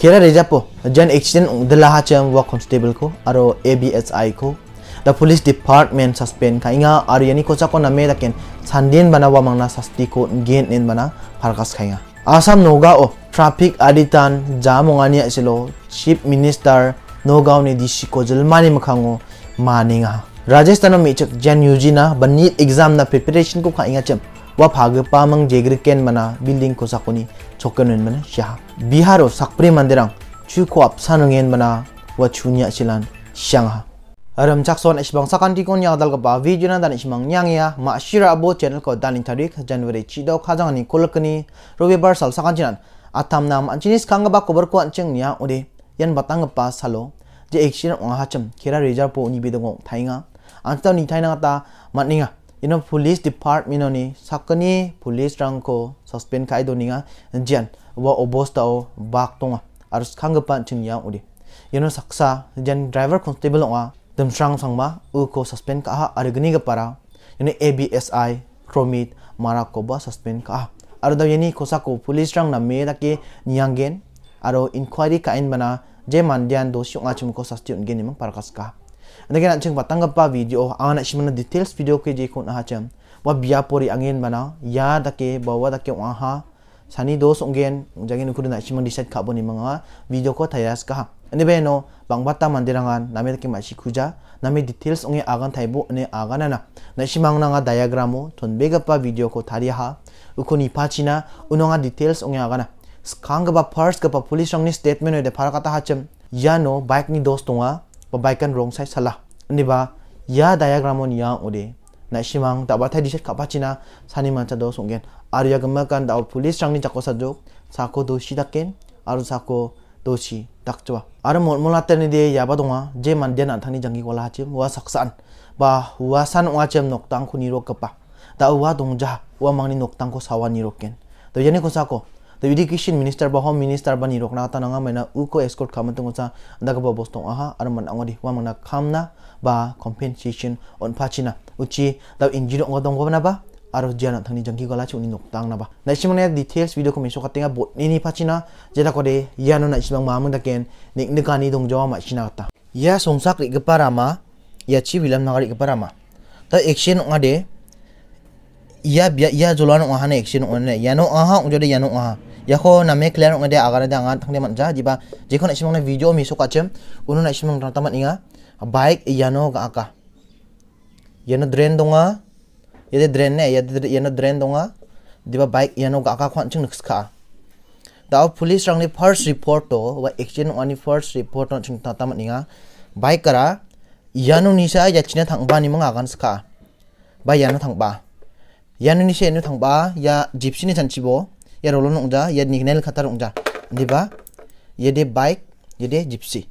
खेरा रेजापो जन एक्सीडेंट दलाहा चम वो कॉन्स्टेबल को और ए बी एस आई को द पुलिस डिपार्टमेंट सस्पेंड खाई और ये कोचा को नमे दिन संदेन बना वा मंगना सस्ती को गेन इन बना फरकस खाई आसाम नौगा ओ ट्रैफिक आदितान जामोंगानी असेलो चीफ मिनिस्टर नौगा ने डी सी को जलमानी मखांगो मानेगा राजस्थान में चक जन यूजिना बनी एग्जाम ना प्रिपरेशन को खाई चम 와 바그 빠망 제그르 깬 마나 빌딩 고사코니 조건은 마나 샤 비하로 삭프리 만데랑 주코 앞사능엔 마나 와 주냐 실란 샹하 Aram Jackson isbang sakan tikon yang dal ba video na dan isbang nyang ya ma shira abo channel ko dan tarik January chido khajang ni kolkani robe bar sal sakan jinan atam nam anchinis kanga ba kobar ko ancheng nya ode yan batang pa salo je action ong hacham kira rejar po ni bidong thainga anta ni thainga ta matninga ino police department oni sakni police rang ko suspend kai do nga jian wa obosta o bak tonga ar khang pan ching yang udi ino saksa jian driver constable onga sang sangma u ko suspend ka ha ar gni ga para ino absi chromit mara ko ba suspend ka ar da yani ko sako ko police rang na me da ke aro inquiry ka in bana je mandian dosi onga chum ko sasti un mang parkas ka Andagi nak cengpa tanggapa video oh, anak shimana details video ke jekun ya aha cem. Wa biya pori angin mana, ya dake bawa dake waha sani dos onggen jangin ukur nak shimana decide kabo ni manga video ko tayas kaha. Ane beno bang bata mandirangan nami dake machi kuja nami details onge agan taibo ane agan ana. Na shimang nanga diagramo ton begapa video ko tariha ukuni pachina unonga details onge agana. Skang gaba first gaba police rangni statement ode parakata hacem. Yano bike ni dos tunga. pabaikan r o n g s a i salah ni ba ya diagram on ya ode na simang h ta ba thai dishet kapa china sani mancha do s o n g g e n aru ya g a m a kan daul police changni c h a k o sa jok sako doshi dakken aru sako doshi dakchwa a r molmola tani de ya ba donga je manden anthani g jangi kola h c h i m wa saksan ba wa san wa chem nok tang khuni ro kapa t a wa dongja wa mangni nok tang ko sawa ni rokken to yani ko sako the education minister bahwa minister bani rokna ta nanga mena uko escort khama tunggu cha kaba kebab bos bostong aha ar man angodi wa mana kamna ba compensation on pachina uci, tau injiro ngo dong ba ba aro jana tangni jangki gola chu ni noktang na ba na simane ya details video ko meso katenga bot ni ni phachina jeta ko de yano na simang mamang da ken nik nika ni dong jawa ma china ta ya songsak ri geparama ya chi bilam nagari geparama ta action ngade ia bia ia jolon ong han action on ne yano aha ong jode yano aha yakho name clear ong de agara da ngan thangde man ja jiba jekhon asim ne video mi soka chem uno na asim ta man inga bike yano ga aka yano drain donga yede drain ne yede yano drain donga diba bike yano ga aka khon chung nuskha दाव police रंगनि first report तो वा एक्सिडेंट वानि first report न छिंता तामनिङा बाइक करा यानु निसा याचिना थांबा निमङ आगान स्का बा यानु थांबा yanu ni she thang ba, ya gypsy ni chibo ya rolo ja ya nignel khatar ndi ba? Ya de bike ya de gypsy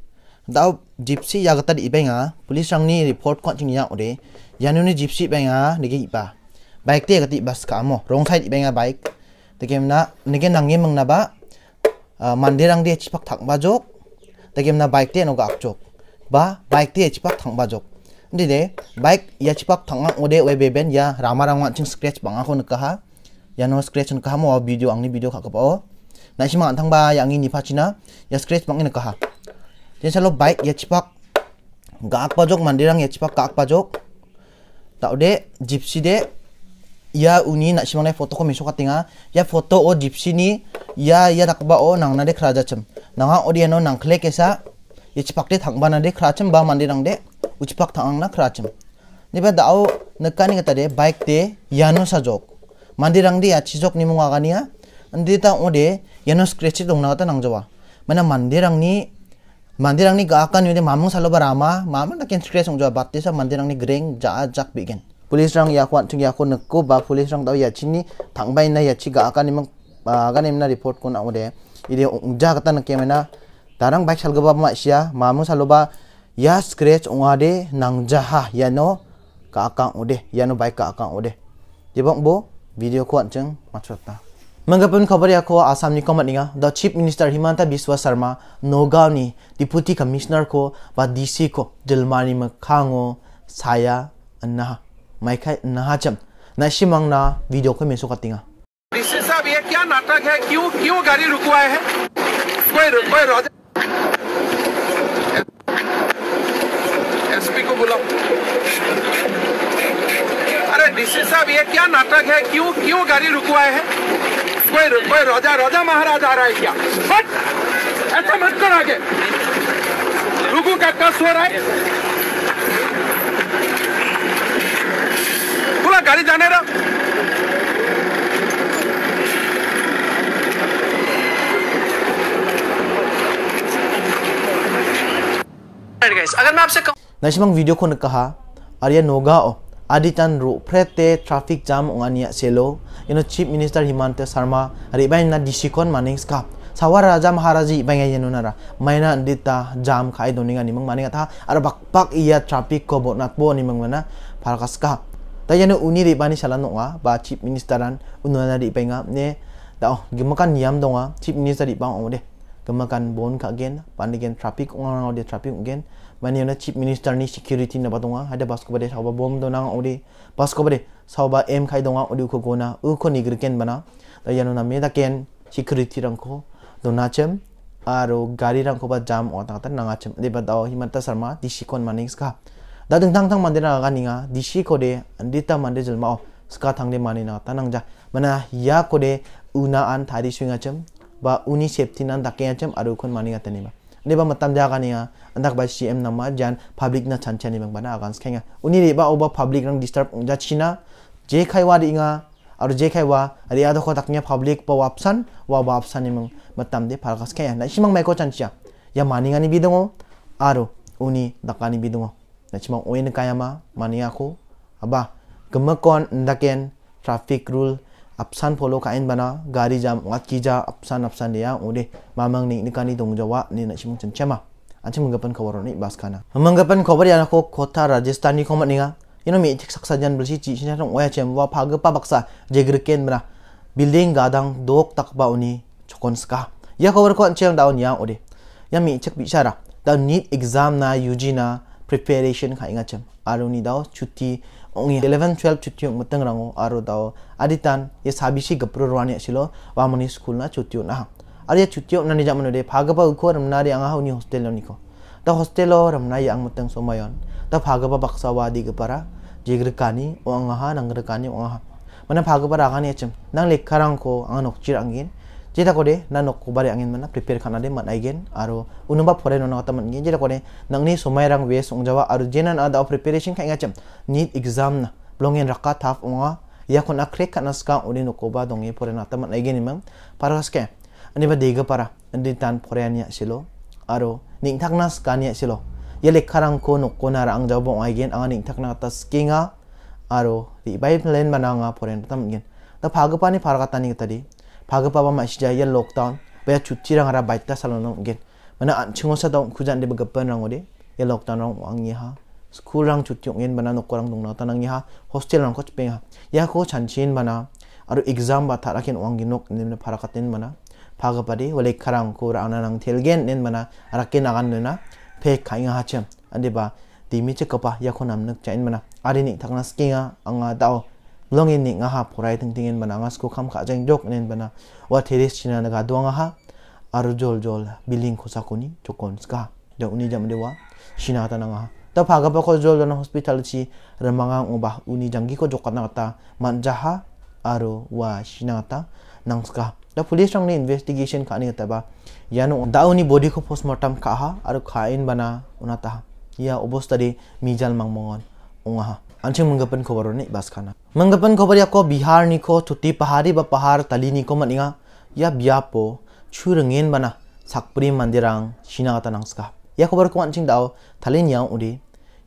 dau gypsy ya di benga police rang ni report ko ching ya ore yanu ni gypsy benga nige iba bike te gati bas ka mo rong side benga bike kem na nige mang na ba rang de chipak ba jok kem na bike te no ga jok ba bike te chipak thang ba jok dide baik ya cipak tangga ode webe ben ya rama rama cing scratch bang aku nukaha ya no scratch nukaha mau video angin video kak kepo nah sih mantang ba yang ya ini pacina ya scratch bang ini nukaha jadi selalu baik ya cipak gak apa jok mandirang ya cipak gak apa jok tau de gypsy de ya uni nak sima mana foto kau misuk tinga ah. ya foto o oh, gypsy ni ya ya nak ba o oh, nang nade keraja cem nang aku ah, oh, dia no nang klik esa ya, ya cipak de tangga nade keraja cem ba mandirang rang de uchipak taang na khrachim niba dao nakani gatare bike te yano sajok mandirang di achijok ya nimung agania ya. andita ode yano na dongna ta nangjawa mana mandi rang ni mandi rang ni ga ni yude mamung saloba rama mamung na ken bati sa mandi rang ni greng ja jak bigen Polis rang ya kuat tung ya ko nakko ba polis rang ya dao tang bai na ya akan yachi ni nimung ni mna report ko na ode ide ongja kata nakemena darang bike salgoba ma sia ya, mamung saloba या scratch ओवादे नंगजा यानो का अका उदे यानो बाइक का अका उदे जेबंग बो वीडियो को अचंग मचता मंगपन खबर याखो आसाम नि कमत निगा the chief minister Himanta Biswa Sarma Nagaon नि डिपुटी कमिश्नर को बा डीसी को दिलमारी मांगो साया अन्ना माइखै नहा चम नशिमंगना वीडियो को मेसो कटिंगा क्या नाटक है क्यों क्यों गाड़ी रुकवाए हैं कोई कोई साहब ये क्या नाटक है क्यों क्यों गाड़ी रुकवाए है कोई कोई राजा राजा महाराज आ रहा है क्या बट ऐसा मत कर आगे लोगों का कस हो रहा है पूरा गाड़ी जाने रहा अगर मैं आपसे कहूं नशमंग वीडियो को कहा अरे नोगा ओ aditan ru prete traffic jam ongania selo ino chief minister himanta sharma bain na disikon maning skap sawar raja maharaji bangai yenu nara maina dita jam khai doninga nimang maninga tha ar bakpak iya traffic ko bonat bo nimang mana pharkas ka ta yenu uni ribani salan nonga ba chief ministeran ununa ribainga ne da oh, gimakan niyam donga chief minister bang ong de kemakan bon ka gen pandi gen traffic orang ode traffic gen mani ona chief minister ni security na ada pas basko bade sawa bom do nang pas basko bade sawa m khai donga audi ko gona u ko ni gen bana da yanu na me da security rang ko do na chem aro gari rang ko ba jam ota ta nanga chem de ba daw himanta sharma dishikon manings ka da ding tang tang mandira ga ninga dishiko de andita mande jelma oh, ska thang de mani na tanang ja mana ya ko de una an thari swinga chem ba uni safety nan takia cem aru kon mani gatani ba leba matam jaga niya andak ba cm nama jan public na chan chani bang bana agans kenga uni ba oba public rang disturb ja china je khai wa inga aru je khai wa ari ada ya ko taknya public pa wapsan wa wapsan ni mang matam de keng kenga na simang mai ko chan cha ya mani ngani bidongo aru uni dakani bidongo na simang oin kayama mani ko aba gemakon ndaken traffic rule apsan polo kain bana gari jam ngat kija apsan apsan dia ude mamang ni nikani dong jawa ni nak simung cencema anci menggapan kawaran ni baskana menggapan kabar ya aku kota Rajasthan ni komat ninga ino mi saksa jan bersih ci sinya dong oya cem wa paga pa baksa jegreken bana building gadang dok takba uni chokon ska ya kabar ko ancem daun ya ude ya mi cek bicara dan need exam na yujina na preparation kha inga cham aro ni dao chuti ongi 11 12 chuti ong matang rango aro dao aditan ye ya sabishi gapro rwani asilo ya wamani school na chuti na ari ya chuti na ni jamano de phagaba ukho ramna anga honi hostel lo niko da hostel lo ramna ang ang matang somayon da phagaba baksa wadi gapara jegrikani ong ha nangrikani ong ha mana phagaba ragani ya cham nang lekharang ko anga nokchir angin deh, kore nano kubare angin mana prepare kana de man aigen aro unumba pore nono kata Jadi aku deh, nang ni sumai rang wes ung jawa aro jena na ada preparation kaya ngacem need exam na raka taf unga ya kona krek kana ska uni no dongi pore nata kata man aigen imam para kaske ani ba tan pore ania silo aro ning tak na ska silo ya lekarang ko no kona ra ang jawa ung aigen angan ning tak na skinga aro di bai plan mana pore na kata man ngen ta pagupani para kata ni 파그 바바 마시자 예 록다운 베 추티랑 하라 바이타 살로노 겐 mana an chingo sa dong kujan de bagapan rang ode ye lockdown rang wang ha school rang chutti ongin mana nok rang dong na tanang ha hostel rang koch peng ha ya ko chanchin mana aru exam ba thara ken wang ginok nimne parakatin mana phagapade wale kharang ko rana rang thelgen nen mana rakke nagan nena phe khainga ha chem ande ba dimi che kapa ya ko namnak chain mana ari ni thakna skinga anga dao longin ini nga ha purai ting tingin bana nga sko kham jeng jok nen bana wa teres china naga ga duanga ha aru jol jol biling khosa kuni chokon ska jok uni jam dewa china ta na nga ta paga pa ko jol na hospital chi remanga uba uni jangi ko jokat na ta manja ha aru wa china ta nang ska दा police ba ने ya da uni body ko दाउनी body को postmortem खाहा और खाइन बना उना तहा या tadi mijal mangmongan मंगमंगन ha Anjing menggepen kobar ini bas karena menggepen kobar ya ko bihar niko tuti pahari ba pahar tali niko ko maninga ya biapo curengin bana sakpri mandirang kata nangska ya kobar ko anching dao tali niang udi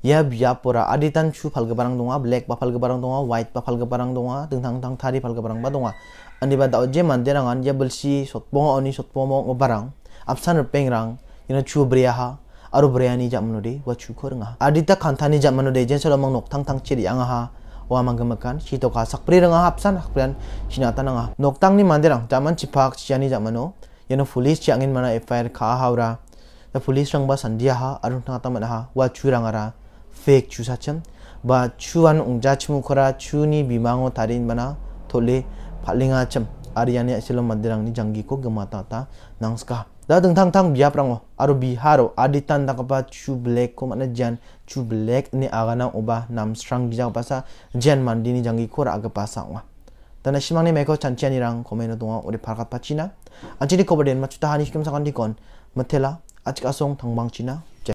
ya ra aditan chu phalga barang donga black ba phalga barang white ba phalga barang donga tengtang tang thari phalga barang ba donga andi ba dao je mandirangan ya belsi sotpong oni sotpong barang absan rpeng rang ina chu briya aru breyani jak manude wa chukor nga adita kantani jak manude jen solo mang nok tang ciri anga ha wa manggemakan sito ka sakpri ranga hapsan hakprian chinata nanga tang ni mandirang jaman cipak ciani jak mano yano police ciangin mana fir ka haura the police rang ba sandia ha aru tang ta ha wa churanga fake chu sachem ba chuan ungja chimu khora chuni bimango tarin mana tole phalinga chem ariyani asilom mandirang ni janggi ko gemata ta nangska Datang tang tang biap rango. Aro biharo aditan tang kapa black ko mana jan black ni agana oba nam strang bijang pasa jan mandi ni janggi kura aga pasa wa. tana simang ni meko chan irang komeno tunga ore parkat pacina. Anci di ma chuta hani kim sakan dikon. Metela acik asong tangbang China.